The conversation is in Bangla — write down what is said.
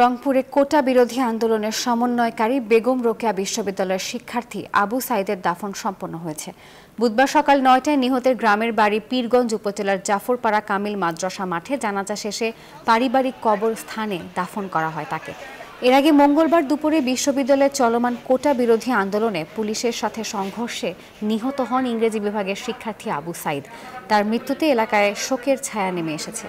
রংপুরে কোটা বিরোধী আন্দোলনের সমন্বয়কারী বেগম রোকেয়া বিশ্ববিদ্যালয়ের শিক্ষার্থী আবু সাইদের দাফন সম্পন্ন হয়েছে বুধবার সকাল নয়টায় নিহতের গ্রামের বাড়ি পীরগঞ্জ উপজেলার জাফরপাড়া কামিল মাদ্রাসা মাঠে জানাজা শেষে পারিবারিক কবর স্থানে দাফন করা হয় তাকে এর আগে মঙ্গলবার দুপুরে বিশ্ববিদ্যালয়ে চলমান কোটা বিরোধী আন্দোলনে পুলিশের সাথে সংঘর্ষে নিহত হন ইংরেজি বিভাগের শিক্ষার্থী আবু সাইদ তার মৃত্যুতে এলাকায় শোকের ছায়া নেমে এসেছে